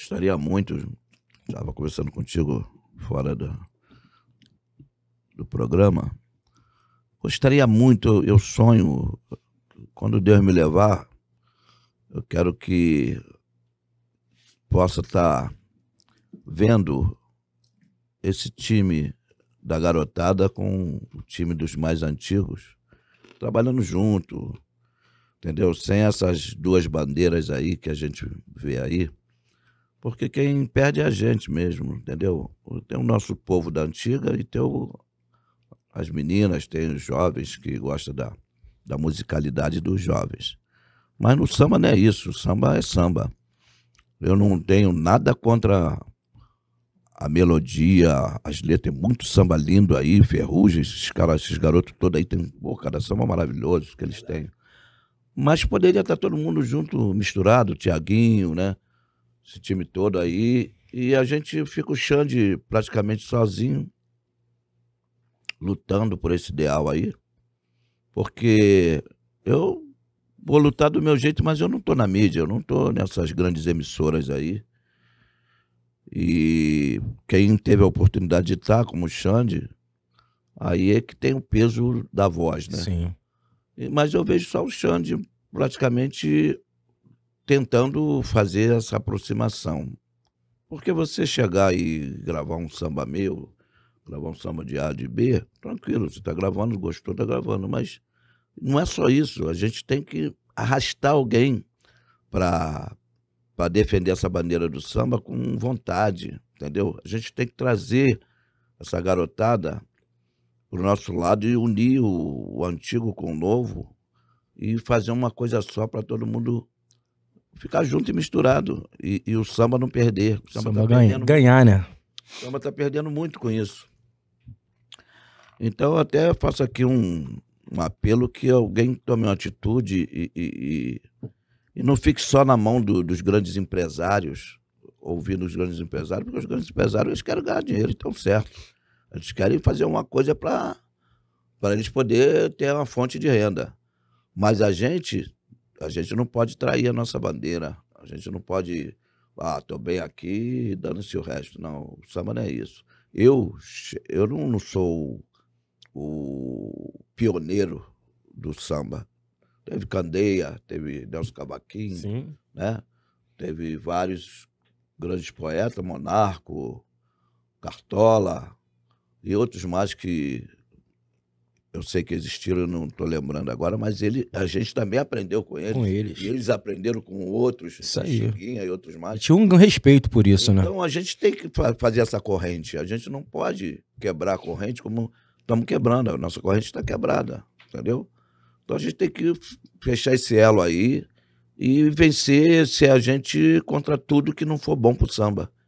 gostaria muito, estava conversando contigo fora do, do programa, gostaria muito, eu sonho, quando Deus me levar, eu quero que possa estar vendo esse time da garotada com o time dos mais antigos, trabalhando junto, entendeu? Sem essas duas bandeiras aí que a gente vê aí, porque quem perde é a gente mesmo, entendeu? Tem o nosso povo da antiga e tem o, as meninas, tem os jovens que gostam da, da musicalidade dos jovens. Mas no samba não é isso, o samba é samba. Eu não tenho nada contra a melodia, as letras, tem muito samba lindo aí, ferrugem, esses, caras, esses garotos todos aí tem, pô, cada samba maravilhoso que eles têm. Mas poderia estar todo mundo junto, misturado, Tiaguinho, né? esse time todo aí. E a gente fica o Xande praticamente sozinho, lutando por esse ideal aí. Porque eu vou lutar do meu jeito, mas eu não tô na mídia, eu não tô nessas grandes emissoras aí. E quem teve a oportunidade de estar, como o Xande, aí é que tem o peso da voz, né? Sim. Mas eu vejo só o Xande praticamente tentando fazer essa aproximação. Porque você chegar e gravar um samba meu, gravar um samba de A, de B, tranquilo, você está gravando, gostou, está gravando. Mas não é só isso, a gente tem que arrastar alguém para defender essa bandeira do samba com vontade, entendeu? A gente tem que trazer essa garotada para o nosso lado e unir o, o antigo com o novo e fazer uma coisa só para todo mundo ficar junto e misturado. E, e o samba não perder. O samba, samba tá ganha, perdendo, ganhar, né? O samba está perdendo muito com isso. Então, até faço aqui um, um apelo que alguém tome uma atitude e, e, e, e não fique só na mão do, dos grandes empresários, ouvindo os grandes empresários, porque os grandes empresários eles querem ganhar dinheiro, estão certo. Eles querem fazer uma coisa para eles poder ter uma fonte de renda. Mas a gente a gente não pode trair a nossa bandeira. A gente não pode, ah, tô bem aqui, dando-se o resto. Não, o samba não é isso. Eu, eu não, sou o pioneiro do samba. Teve Candeia, teve Nelson Cavaquinho, Sim. né? Teve vários grandes poetas, Monarco, Cartola e outros mais que eu sei que existiram, não estou lembrando agora, mas ele, a gente também aprendeu com eles. Com eles. E eles aprenderam com outros, isso Chiquinha e outros mais. Tinha um respeito por isso, então, né? Então a gente tem que fa fazer essa corrente. A gente não pode quebrar a corrente como estamos quebrando. A nossa corrente está quebrada, entendeu? Então a gente tem que fechar esse elo aí e vencer se a gente contra tudo que não for bom para o samba.